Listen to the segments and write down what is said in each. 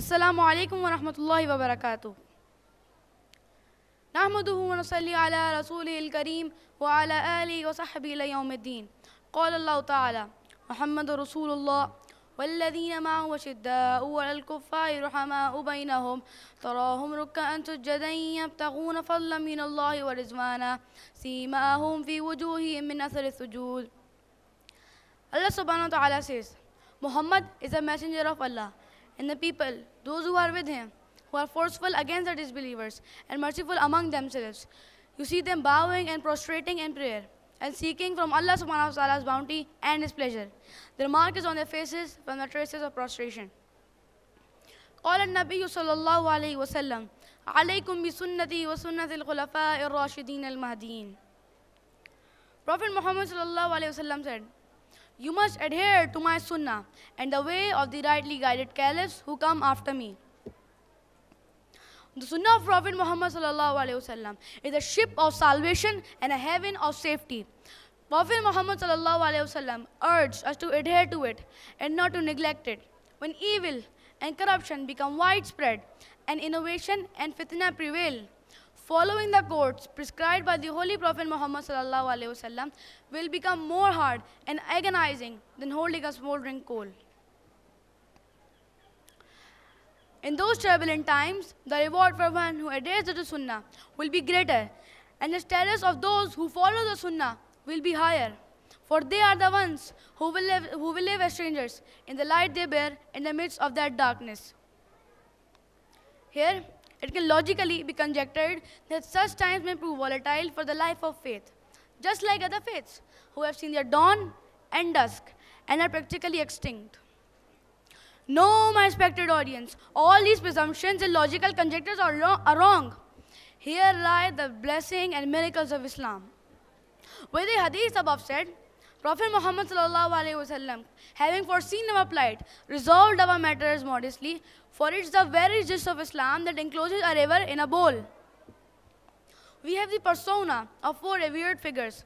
السلام عليكم ورحمة الله وبركاته نحمده ونصلي على رسوله الكريم وعلى آله وصحبه إلى يوم الدين قال الله تعالى محمد رسول الله والذين معه وشداء على الكفار رحماء بينهم تراهم ركعا سجدا يبتغون فضلا من الله ورزوانا سيماهم في وجوههم من أثر السجود الله سبحانه وتعالى says, Muhammad is a messenger of Allah and the people, those who are with him, who are forceful against the disbelievers and merciful among themselves. You see them bowing and prostrating in prayer and seeking from Allah subhanahu wa ta'ala's bounty and his pleasure. The mark is on their faces from the traces of prostration. قال النبي صلى الله عليه وسلم عليكم بسنتي وسنة الخلفاء الراشدين المهديين Prophet Muhammad الله عليه وسلم said you must adhere to my sunnah and the way of the rightly guided caliphs who come after me. The sunnah of Prophet Muhammad wasallam is a ship of salvation and a heaven of safety. Prophet Muhammad wasallam urged us to adhere to it and not to neglect it. When evil and corruption become widespread and innovation and fitna prevail, following the course prescribed by the Holy Prophet Muhammad wasallam will become more hard and agonizing than holding a smoldering coal. In those turbulent times, the reward for one who adheres to the Sunnah will be greater, and the status of those who follow the Sunnah will be higher. For they are the ones who will, live, who will live as strangers in the light they bear in the midst of that darkness. Here, it can logically be conjectured that such times may prove volatile for the life of faith, just like other faiths who have seen their dawn and dusk and are practically extinct. No, my respected audience, all these presumptions and logical conjectures are, wrong, are wrong. Here lie the blessing and miracles of Islam. Where the hadith above said, Prophet Muhammad wasallam, having foreseen our plight, resolved our matters modestly, for it's the very gist of Islam that encloses a river in a bowl. We have the persona of four revered figures,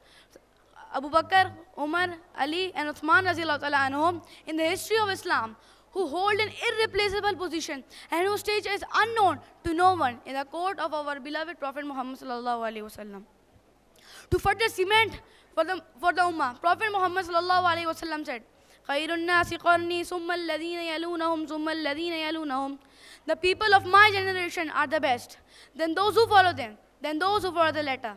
Abu Bakr, Umar, Ali, and Uthman anhum, in the history of Islam, who hold an irreplaceable position and whose stage is unknown to no one in the court of our beloved Prophet Muhammad. To further cement for the, for the Ummah, Prophet Muhammad ﷺ said, خَيْرُ النَّاسِ قَرْنِي ثُمَّ الَّذِينَ يَلُونَهُمْ ثُمَّ الَّذِينَ يَلُونَهُمْ The people of my generation are the best, then those who follow them, then those who follow the latter.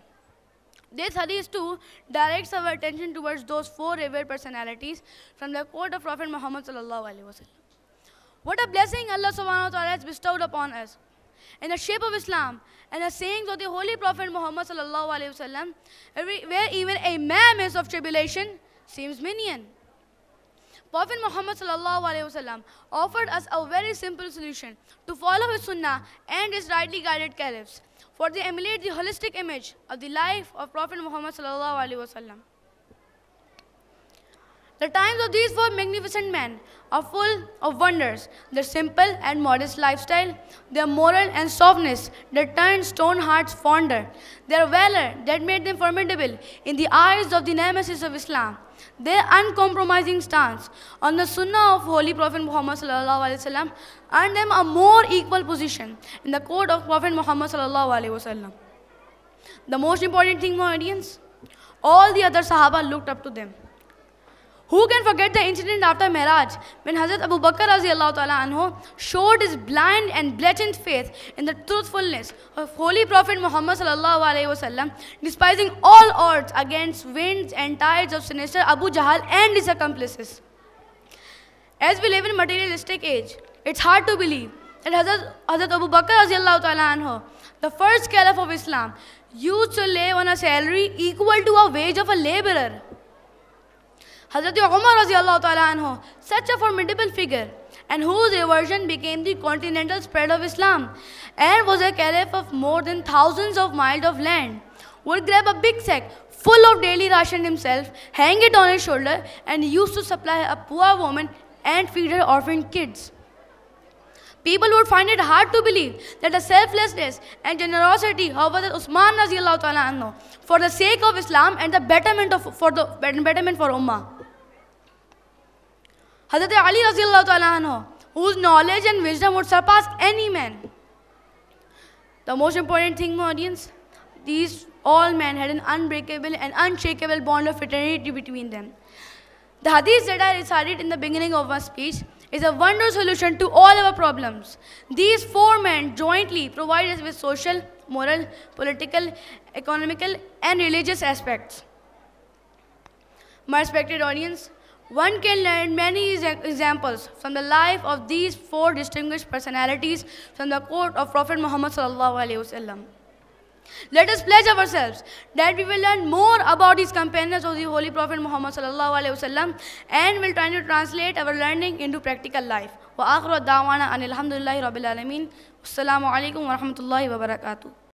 This hadith too directs our attention towards those four revered personalities from the court of Prophet Muhammad wasallam. What a blessing Allah subhanahu wa ta'ala has bestowed upon us. In the shape of Islam, and the sayings of the Holy Prophet Muhammad sallallahu alaihi wasallam, where even a mammoth of tribulation seems minion. Prophet Muhammad sallallahu alaihi wasallam offered us a very simple solution to follow his sunnah and his rightly guided caliphs, for they emulate the holistic image of the life of Prophet Muhammad sallallahu alaihi wasallam. The times of these four magnificent men are full of wonders. Their simple and modest lifestyle, their moral and softness that turned stone hearts fonder, their valor that made them formidable in the eyes of the nemesis of Islam, their uncompromising stance on the sunnah of Holy Prophet Muhammad sallam, earned them a more equal position in the court of Prophet Muhammad. The most important thing, my audience, all the other Sahaba looked up to them. Who can forget the incident after Mi'raj when Hazrat Abu Bakr anhu showed his blind and blatant faith in the truthfulness of Holy Prophet Muhammad وسلم, despising all odds against winds and tides of sinister Abu Jahal and his accomplices. As we live in materialistic age, it's hard to believe that Hazrat, Hazrat Abu Bakr anhu, the first caliph of Islam, used to live on a salary equal to a wage of a laborer. Hazrat Umar anhu, such a formidable figure, and whose reversion became the continental spread of Islam, and was a caliph of more than thousands of miles of land, would grab a big sack full of daily ration himself, hang it on his shoulder, and used to supply a poor woman and feed her orphan kids. People would find it hard to believe that the selflessness and generosity of Hazrat Usman anhu, for the sake of Islam and the betterment, of, for the betterment for Ummah Hazrat Ali radiallahu ta'ala whose knowledge and wisdom would surpass any man. The most important thing, my audience, these all men had an unbreakable and unshakable bond of fraternity between them. The hadith that I recited in the beginning of my speech is a wonder solution to all our problems. These four men jointly provide us with social, moral, political, economical, and religious aspects. My respected audience, one can learn many examples from the life of these four distinguished personalities from the court of Prophet Muhammad Let us pledge ourselves that we will learn more about these companions of the Holy Prophet Muhammad sallallahu alaihi and will try to translate our learning into practical life. Wa akhiru da'wana anil hamdulillahi rabbil alamin. Assalamu alaikum wa rahmatullahi